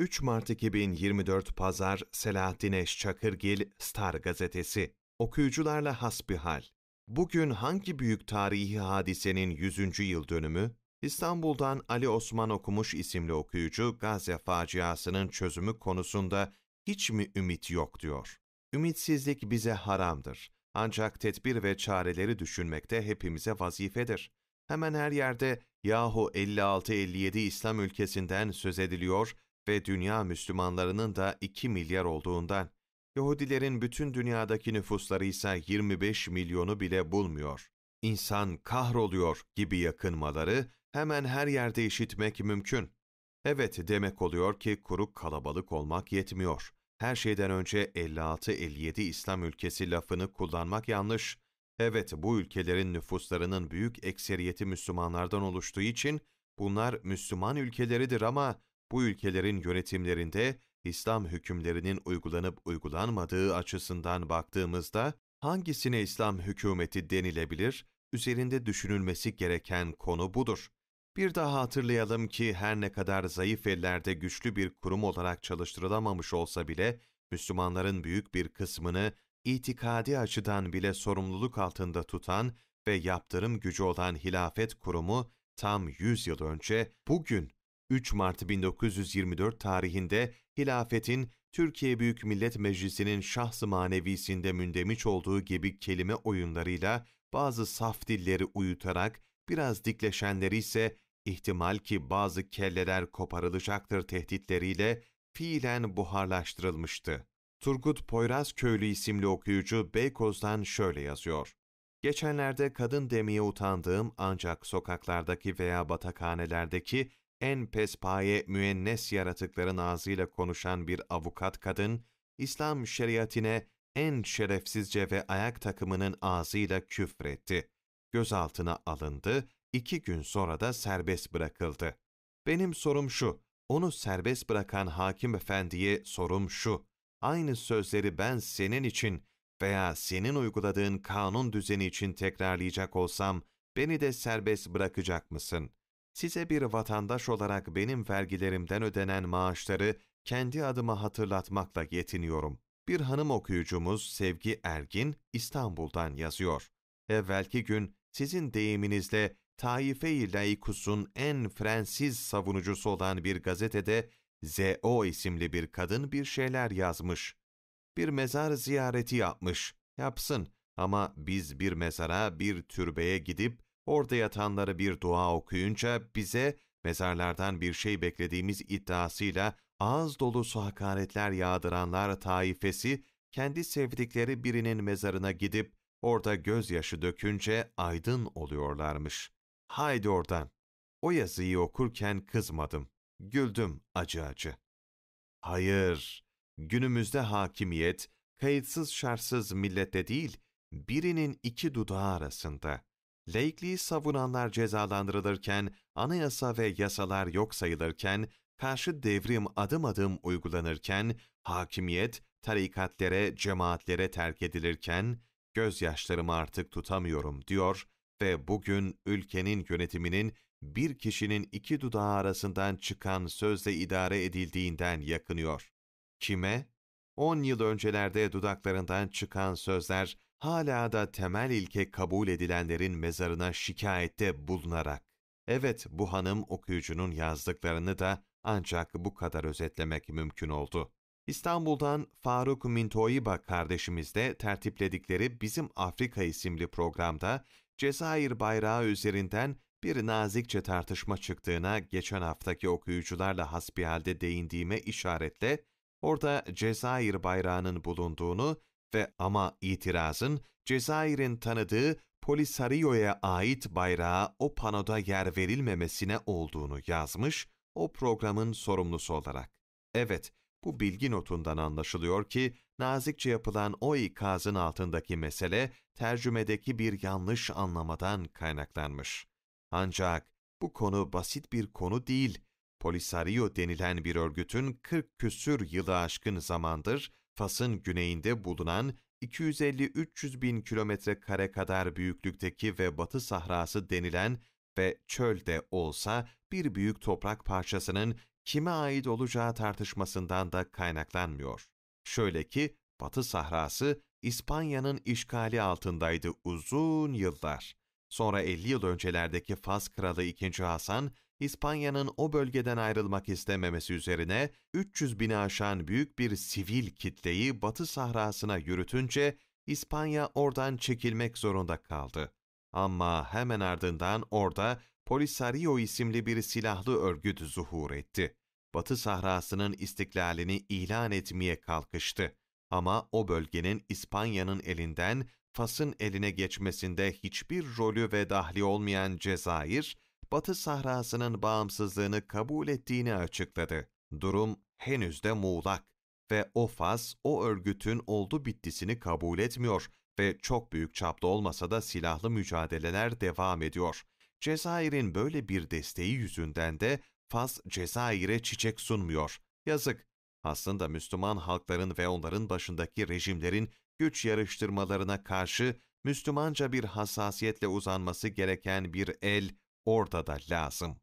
3 Mart 2024 Pazar Selahattin Eş Çakırgil Star Gazetesi Okuyucularla hasbihal Bugün hangi büyük tarihi hadisenin 100. yıl dönümü? İstanbul'dan Ali Osman Okumuş isimli okuyucu Gazze faciasının çözümü konusunda hiç mi ümit yok diyor. Ümitsizlik bize haramdır. Ancak tedbir ve çareleri düşünmekte hepimize vazifedir. Hemen her yerde yahu 56-57 İslam ülkesinden söz ediliyor ve dünya Müslümanlarının da 2 milyar olduğundan, Yahudilerin bütün dünyadaki nüfusları ise 25 milyonu bile bulmuyor. İnsan kahroluyor gibi yakınmaları hemen her yerde işitmek mümkün. Evet demek oluyor ki kuru kalabalık olmak yetmiyor. Her şeyden önce 56-57 İslam ülkesi lafını kullanmak yanlış. Evet bu ülkelerin nüfuslarının büyük ekseriyeti Müslümanlardan oluştuğu için bunlar Müslüman ülkeleridir ama bu ülkelerin yönetimlerinde İslam hükümlerinin uygulanıp uygulanmadığı açısından baktığımızda hangisine İslam hükümeti denilebilir, üzerinde düşünülmesi gereken konu budur. Bir daha hatırlayalım ki her ne kadar zayıf ellerde güçlü bir kurum olarak çalıştırılamamış olsa bile Müslümanların büyük bir kısmını itikadi açıdan bile sorumluluk altında tutan ve yaptırım gücü olan hilafet kurumu tam 100 yıl önce bugün 3 Mart 1924 tarihinde hilafetin Türkiye Büyük Millet Meclisi'nin şahsı manevisinde mündemiş olduğu gibi kelime oyunlarıyla bazı saf dilleri uyutarak biraz dikleşenleri ise ihtimal ki bazı kelleler koparılacaktır tehditleriyle fiilen buharlaştırılmıştı. Turgut Poyraz Köylü isimli okuyucu Beykoz'dan şöyle yazıyor. Geçenlerde kadın demeye utandığım ancak sokaklardaki veya batakhanelerdeki en pespaye müennes yaratıkların ağzıyla konuşan bir avukat kadın, İslam şeriatine en şerefsizce ve ayak takımının ağzıyla küfretti. Gözaltına alındı, iki gün sonra da serbest bırakıldı. Benim sorum şu, onu serbest bırakan hakim efendiye sorum şu, aynı sözleri ben senin için veya senin uyguladığın kanun düzeni için tekrarlayacak olsam, beni de serbest bırakacak mısın? size bir vatandaş olarak benim vergilerimden ödenen maaşları kendi adıma hatırlatmakla yetiniyorum. Bir hanım okuyucumuz Sevgi Ergin İstanbul'dan yazıyor. Evvelki gün sizin deyiminizle Taife-i Laikus'un en frensiz savunucusu olan bir gazetede Z.O. isimli bir kadın bir şeyler yazmış. Bir mezar ziyareti yapmış. Yapsın ama biz bir mezara, bir türbeye gidip Orada yatanlara bir dua okuyunca bize mezarlardan bir şey beklediğimiz iddiasıyla ağız dolusu hakaretler yağdıranlar taifesi kendi sevdikleri birinin mezarına gidip orada gözyaşı dökünce aydın oluyorlarmış. Haydi oradan. O yazıyı okurken kızmadım. Güldüm acı acı. Hayır, günümüzde hakimiyet kayıtsız şartsız millette değil, birinin iki dudağı arasında laikliği savunanlar cezalandırılırken, anayasa ve yasalar yok sayılırken, karşı devrim adım adım uygulanırken, hakimiyet tarikatlere, cemaatlere terk edilirken, gözyaşlarımı artık tutamıyorum diyor ve bugün ülkenin yönetiminin bir kişinin iki dudağı arasından çıkan sözle idare edildiğinden yakınıyor. Kime? 10 yıl öncelerde dudaklarından çıkan sözler hala da temel ilke kabul edilenlerin mezarına şikayette bulunarak. Evet bu hanım okuyucunun yazdıklarını da ancak bu kadar özetlemek mümkün oldu. İstanbul'dan Faruk Mintoiba kardeşimiz de tertipledikleri Bizim Afrika isimli programda Cezayir bayrağı üzerinden bir nazikçe tartışma çıktığına geçen haftaki okuyucularla hasbihalde değindiğime işaretle orada Cezayir bayrağının bulunduğunu ve ama itirazın Cezayir'in tanıdığı Polisario'ya ait bayrağa o panoda yer verilmemesine olduğunu yazmış o programın sorumlusu olarak. Evet, bu bilgi notundan anlaşılıyor ki nazikçe yapılan o ikazın altındaki mesele tercümedeki bir yanlış anlamadan kaynaklanmış. Ancak bu konu basit bir konu değil. Polisario denilen bir örgütün 40 küsür yılı aşkın zamandır Fas'ın güneyinde bulunan 250-300 bin kilometre kare kadar büyüklükteki ve Batı Sahrası denilen ve çöl de olsa bir büyük toprak parçasının kime ait olacağı tartışmasından da kaynaklanmıyor. Şöyle ki Batı Sahrası İspanya'nın işgali altındaydı uzun yıllar. Sonra 50 yıl öncelerdeki Fas kralı 2. Hasan İspanya'nın o bölgeden ayrılmak istememesi üzerine 300 bini aşan büyük bir sivil kitleyi Batı Sahrası'na yürütünce İspanya oradan çekilmek zorunda kaldı. Ama hemen ardından orada Polisario isimli bir silahlı örgüt zuhur etti. Batı Sahrası'nın istiklalini ilan etmeye kalkıştı. Ama o bölgenin İspanya'nın elinden Fas'ın eline geçmesinde hiçbir rolü ve dahli olmayan Cezayir, Batı Sahrası'nın bağımsızlığını kabul ettiğini açıkladı. Durum henüz de muğlak ve o faz o örgütün oldu bittisini kabul etmiyor ve çok büyük çapta olmasa da silahlı mücadeleler devam ediyor. Cezayir'in böyle bir desteği yüzünden de Fas Cezayir'e çiçek sunmuyor. Yazık. Aslında Müslüman halkların ve onların başındaki rejimlerin güç yarıştırmalarına karşı Müslümanca bir hassasiyetle uzanması gereken bir el orada da lazım.